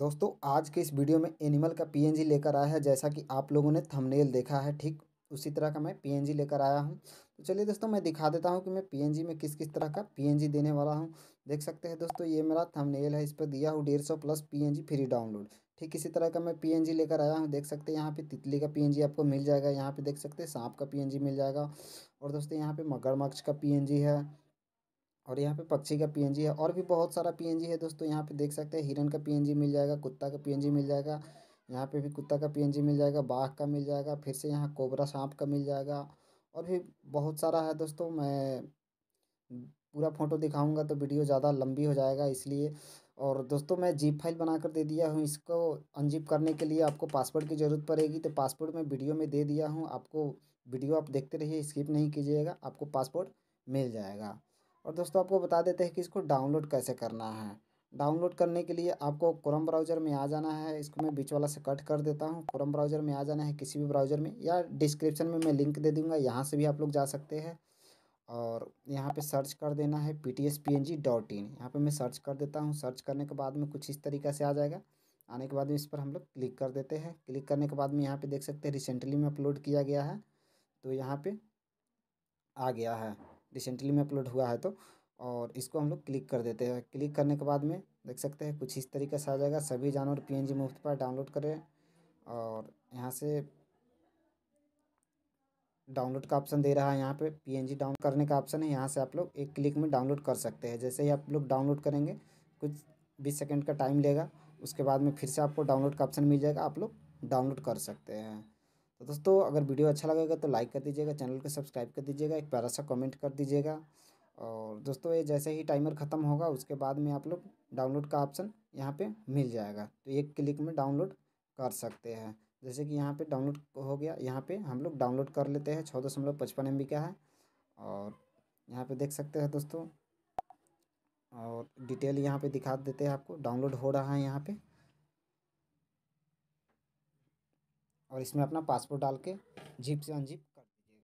दोस्तों आज के इस वीडियो में एनिमल का पीएनजी लेकर आया है जैसा कि आप लोगों ने थंबनेल देखा है ठीक उसी तरह का मैं पीएनजी लेकर आया हूँ तो चलिए दोस्तों मैं दिखा देता हूँ कि मैं पीएनजी में किस किस तरह का पीएनजी देने वाला हूँ देख सकते हैं दोस्तों ये मेरा थंबनेल है इस पर दिया हूँ डेढ़ सौ प्लस पी फ्री डाउनलोड ठीक इसी तरह का मैं पी लेकर आया हूँ देख सकते हैं यहाँ पे तितली का पी आपको मिल जाएगा यहाँ पर देख सकते हैं सांप का पी मिल जाएगा और दोस्तों यहाँ पर मगरमक्ष का पी है और यहाँ पे पक्षी का पीएनजी है और भी बहुत सारा पीएनजी है दोस्तों यहाँ पे देख सकते हैं हिरन का पीएनजी मिल जाएगा कुत्ता का पीएनजी मिल जाएगा यहाँ पे भी कुत्ता का पीएनजी मिल जाएगा बाघ का मिल जाएगा फिर से यहाँ कोबरा सांप का मिल जाएगा और भी बहुत सारा है दोस्तों मैं पूरा फ़ोटो दिखाऊँगा तो वीडियो ज़्यादा लंबी हो जाएगा इसलिए और दोस्तों मैं जीप फाइल बनाकर दे दिया हूँ इसको अनजिप करने के लिए आपको पासवर्ड की ज़रूरत पड़ेगी तो पासवर्ड मैं वीडियो में दे दिया हूँ आपको वीडियो आप देखते रहिए स्किप नहीं कीजिएगा आपको पासवर्ड मिल जाएगा और दोस्तों आपको बता देते हैं कि इसको डाउनलोड कैसे करना है डाउनलोड करने के लिए आपको क्रोम ब्राउज़र में आ जाना है इसको मैं बीच वाला से कट कर देता हूँ क्रोम ब्राउज़र में आ जाना है किसी भी ब्राउज़र में या डिस्क्रिप्शन में मैं लिंक दे दूँगा यहाँ से भी आप लोग जा सकते हैं और यहाँ पे सर्च कर देना है P T S P N G dot in यहाँ पर मैं सर्च कर देता हूँ सर्च करने के बाद में कुछ इस तरीका से आ जाएगा आने के बाद में इस पर हम लोग क्लिक कर देते हैं क्लिक करने के बाद में यहाँ पे देख सकते हैं रिसेंटली में अपलोड किया गया है तो यहाँ पे आ गया है रिसेंटली में अपलोड हुआ है तो और इसको हम लोग क्लिक कर देते हैं क्लिक करने के बाद में देख सकते हैं कुछ इस तरीके से आ जाएगा सभी जानवर जी मुफ्त पर डाउनलोड करें और यहाँ से डाउनलोड का ऑप्शन दे रहा है यहाँ पे जी डाउन करने का ऑप्शन है यहाँ से आप लोग एक क्लिक में डाउनलोड कर सकते हैं जैसे ही आप लोग डाउनलोड करेंगे कुछ बीस सेकेंड का टाइम लेगा उसके बाद में फिर से आपको डाउनलोड का ऑप्शन मिल जाएगा आप लोग डाउनलोड कर सकते हैं तो दोस्तों अगर वीडियो अच्छा लगेगा तो लाइक कर दीजिएगा चैनल को सब्सक्राइब कर दीजिएगा एक प्यारा सा कमेंट कर दीजिएगा और दोस्तों ये जैसे ही टाइमर ख़त्म होगा उसके बाद में आप लोग डाउनलोड का ऑप्शन यहाँ पे मिल जाएगा तो एक क्लिक में डाउनलोड कर सकते हैं जैसे कि यहाँ पे डाउनलोड हो गया यहाँ पे हम लोग डाउनलोड कर लेते हैं छः दशमलव पचपन एम का है और यहाँ पे देख सकते हैं दोस्तों और डिटेल यहाँ पे दिखा देते हैं आपको डाउनलोड हो रहा है यहाँ पर और इसमें अपना पासपोर्ट डाल के जीप से अनजिप